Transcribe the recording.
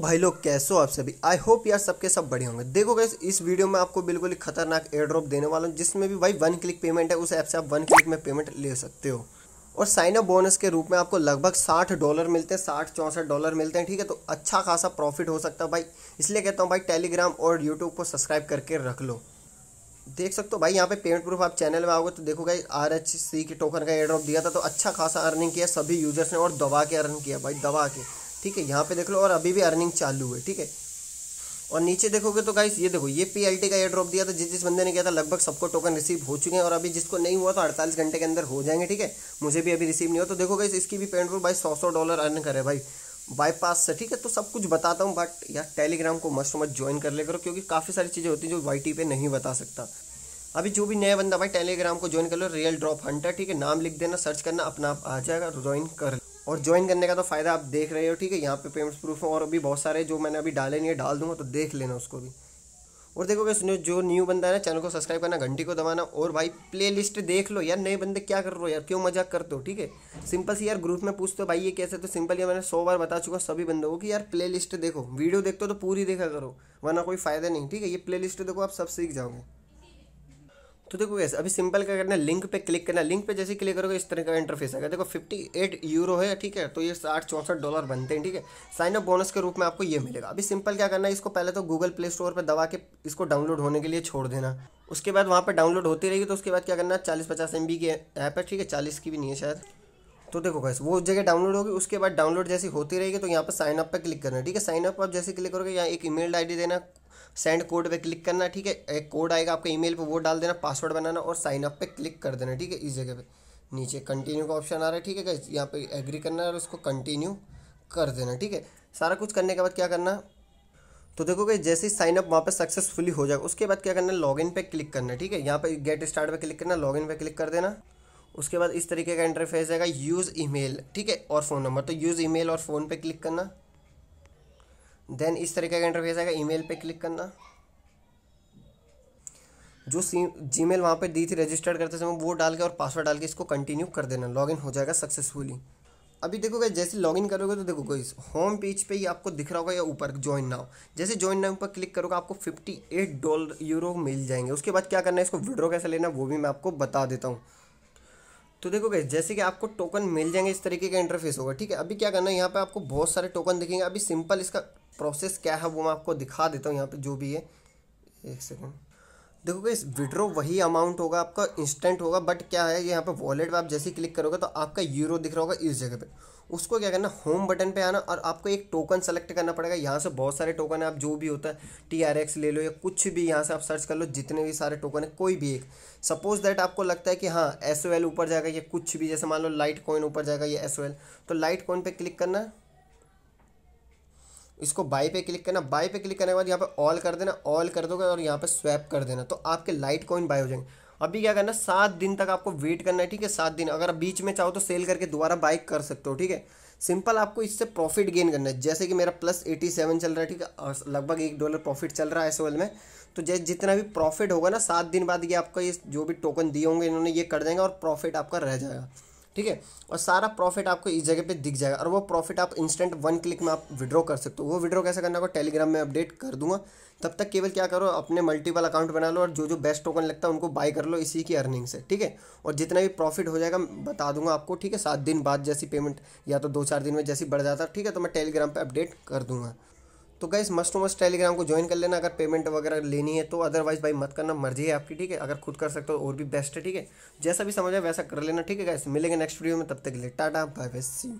भाई लोग कैसे हो आप सभी आई होप यार सबके सब बढ़िया होंगे देखो गैस इस वीडियो में आपको बिल्कुल ही खतरनाक एयर ड्रॉप देने वाला हूँ जिसमें भी भाई वन क्लिक पेमेंट है उस ऐप से आप वन क्लिक में पेमेंट ले सकते हो और साइन अप बोनस के रूप में आपको लगभग साठ डॉलर मिलते हैं साठ चौंसठ डॉलर मिलते हैं ठीक है तो अच्छा खासा प्रॉफिट हो सकता है भाई इसलिए कहता हूँ भाई टेलीग्राम और यूट्यूब को सब्सक्राइब करके रख लो देख सकते हो भाई यहाँ पे पेमेंट प्रूफ आप चैनल में आओगे तो भाई आर एच सी के टोकन का एयर ड्रॉप दिया था तो अच्छा खासा अर्निंग किया सभी यूजर्स ने और दबा के अर्न किया भाई दबा के ठीक है यहाँ पे देख लो और अभी भी अर्निंग चालू है ठीक है और नीचे देखोगे तो गाइस ये देखो ये पीएलटी का एयर ड्रॉप दिया था जिस जिस बंदे ने किया था लगभग सबको टोकन रिसीव हो चुके हैं और अभी जिसको नहीं हुआ तो अड़तालीस घंटे के अंदर हो जाएंगे ठीक है मुझे भी अभी रिसीव नहीं हुआ तो देखो गाइस इसकी भी पेंट भाई सौ सौ डॉलर अर्न करे भाई बाईपास से ठीक है तो सब कुछ बताता हूँ बट यार टेलीग्राम को मस्ट मस्ट ज्वाइन कर ले करो क्योंकि काफ़ी सारी चीज़ें होती हैं जो वाई पे नहीं बता सकता अभी जो भी नया बंदा भाई टेलीग्राम को ज्वाइन कर लो रियल ड्रॉप हंटर ठीक है नाम लिख देना सर्च करना अपना आप आ जाएगा ज्वाइन कर लो और ज्वाइन करने का तो फ़ायदा आप देख रहे हो ठीक है यहाँ पे पेमेंट्स प्रूफ और अभी बहुत सारे जो मैंने अभी डाले नहीं है डाल दूंगा तो देख लेना उसको भी और देखो सुनो जो न्यू बंदा है ना चैनल को सब्सक्राइब करना घंटी को दबाना और भाई प्ले लिस्ट देख लो यार नए बंदे क्या कर रहे हो यार क्यों मजाक कर दो ठीक है सिंपल सी यार ग्रुप में पूछते हो भाई ये कैसे तो सिंपल ये मैंने सौ बार बता चुका सभी बंदों को कि यार प्ले लिस्ट देखो वीडियो देखते हो तो पूरी देखा करो वरना कोई फ़ायदा नहीं ठीक है ये प्ले लिस्ट देखो आप सब सीख जाओगे तो देखो कैसे अभी सिंपल क्या करना है लिंक पे क्लिक करना लिंक पे जैसे क्लिक करोगे इस तरह का इंटरफेस आएगा देखो 58 यूरो है ठीक है तो ये साठ चौंसठ डॉलर बनते हैं ठीक है साइन अप बोनस के रूप में आपको ये मिलेगा अभी सिंपल क्या करना है इसको पहले तो गूगल प्ले स्टोर पर दबा के इसको डाउनलोड होने के लिए छोड़ देना उसके बाद वहाँ पर डाउनलोड होती रहेगी तो उसके बाद क्या करना है चालीस पचास एम की ऐप है ठीक है चालीस की भी नहीं है शायद तो देखो गैस वो जगह डाउनलोड होगी उसके बाद डाउनलोड जैसी होती रहेगी तो यहाँ पर साइन अप पर क्लिक करना ठीक है साइन अप आप जैसे क्लिक करोगे यहाँ एक ईमेल आईडी देना सेंड कोड पे क्लिक करना ठीक है एक कोड आएगा आपके ईमेल पे वो डाल देना पासवर्ड बनाना और साइन अप पे क्लिक कर देना ठीक है इस जगह पे नीचे कंटिन्यू का ऑप्शन आ रहा है ठीक है यहाँ पे एग्री करना है और उसको कंटिन्यू कर देना ठीक है सारा कुछ करने के बाद क्या करना तो देखो कि जैसे ही साइनअप वहाँ पे सक्सेसफुली हो जाएगा उसके बाद क्या करना है लॉगिन पे क्लिक करना है ठीक है यहाँ पे गेट स्टार्ट पे क्लिक करना लॉगिन पे क्लिक कर देना उसके बाद इस तरीके का इंटरफेस आएगा यूज़ ईमेल ठीक है और फ़ोन नंबर तो यूज़ ईमेल और फ़ोन पे क्लिक करना देन इस तरीके का इंटरफेस आएगा ईमेल पे क्लिक करना जो सी जी मेल वहाँ पर दी थी रजिस्टर्ड करते समय वो डाल के और पासवर्ड डाल के इसको कंटिन्यू कर देना लॉगिन हो जाएगा सक्सेसफुली अभी देखो गई जैसे लॉगिन करोगे तो देखो गई होम पेज पे ही आपको दिख रहा होगा या ऊपर ज्वाइन नाउ जैसे ज्वाइन नाउ पर क्लिक करोगे आपको 58 डॉलर यूरो मिल जाएंगे उसके बाद क्या करना है इसको विड्रॉ कैसे लेना वो भी मैं आपको बता देता हूँ तो देखो गई जैसे कि आपको टोकन मिल जाएंगे इस तरीके का इंटरफेस होगा ठीक है अभी क्या करना है यहाँ पर आपको बहुत सारे टोकन दिखेंगे अभी सिंपल इसका प्रोसेस क्या है वो मैं आपको दिखा देता हूँ यहाँ पे जो भी है एक सेकेंड देखोगे इस विड्रो वही अमाउंट होगा आपका इंस्टेंट होगा बट क्या है यहाँ पे वॉलेट पर आप जैसे ही क्लिक करोगे तो आपका यूरो दिख रहा होगा इस जगह पे उसको क्या करना होम बटन पे आना और आपको एक टोकन सेलेक्ट करना पड़ेगा यहाँ से बहुत सारे टोकन है आप जो भी होता है टी आर एक्स ले लो या कुछ भी यहाँ से आप सर्च कर लो जितने भी सारे टोकन है कोई भी एक सपोज दैट आपको लगता है कि हाँ एस ओ एल ऊपर जाएगा या कुछ भी जैसे मान लो लाइट कॉइन ऊपर जाएगा या एस ओ एल तो लाइट कॉइन पर क्लिक करना इसको बाई पे क्लिक करना बाई पे क्लिक करने के बाद यहाँ पे ऑल कर देना ऑल कर दोगे और यहाँ पे स्वैप कर देना तो आपके लाइट कॉइन बाय हो जाएंगे अभी क्या करना सात दिन तक आपको वेट करना है ठीक है सात दिन अगर आप बीच में चाहो तो सेल करके दोबारा बाई कर सकते हो ठीक है सिंपल आपको इससे प्रॉफिट गेन करना है जैसे कि मेरा प्लस एटी सेवन चल रहा है ठीक है लगभग एक डॉलर प्रॉफिट चल रहा है एस में तो जैसे जितना भी प्रॉफिट होगा ना सात दिन बाद ये आपका ये जो भी टोकन दिए होंगे इन्होंने ये कर देंगे और प्रॉफिट आपका रह जाएगा ठीक है और सारा प्रॉफिट आपको इस जगह पे दिख जाएगा और वो प्रॉफिट आप इंस्टेंट वन क्लिक में आप विड्रॉ कर सकते हो वो विड्रॉ कैसे करना होगा टेलीग्राम में अपडेट कर दूंगा तब तक केवल क्या करो अपने मल्टीपल अकाउंट बना लो और जो जो बेस्ट टोकन लगता है उनको बाय कर लो इसी की अर्निंग से ठीक है और जितना भी प्रॉफिट हो जाएगा बता दूंगा आपको ठीक है सात दिन बाद जैसी पेमेंट या तो दो चार दिन में जैसी बढ़ जाता है ठीक है तो मैं टेलीग्राम पर अपडेट कर दूंगा तो guys must to must Telegram को ज्वाइन कर लेना अगर पेमेंट वगैरह लेनी है तो अदरवाइज भाई मत करना मर्जी है आपकी ठीक है अगर खुद कर सकते हो और भी बेस्ट है ठीक है जैसा भी समझ आए वैसा कर लेना ठीक है गाइस मिलेंगे नेक्स्ट वीडियो में तब तक के लिए टाटा बाय बाय सी